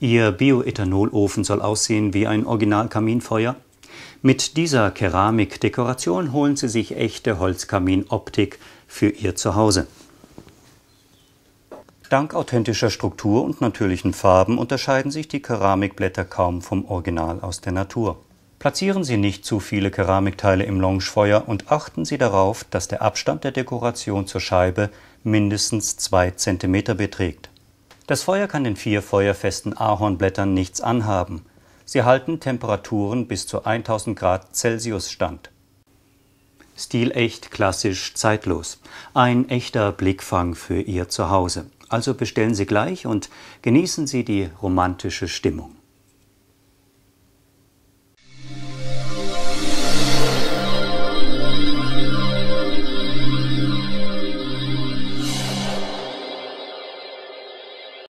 Ihr Bioethanolofen soll aussehen wie ein Originalkaminfeuer. Mit dieser Keramikdekoration holen Sie sich echte Holzkaminoptik für Ihr Zuhause. Dank authentischer Struktur und natürlichen Farben unterscheiden sich die Keramikblätter kaum vom Original aus der Natur. Platzieren Sie nicht zu viele Keramikteile im Longefeuer und achten Sie darauf, dass der Abstand der Dekoration zur Scheibe mindestens 2 cm beträgt. Das Feuer kann den vier feuerfesten Ahornblättern nichts anhaben. Sie halten Temperaturen bis zu 1000 Grad Celsius stand. Stilecht, klassisch, zeitlos. Ein echter Blickfang für Ihr Zuhause. Also bestellen Sie gleich und genießen Sie die romantische Stimmung.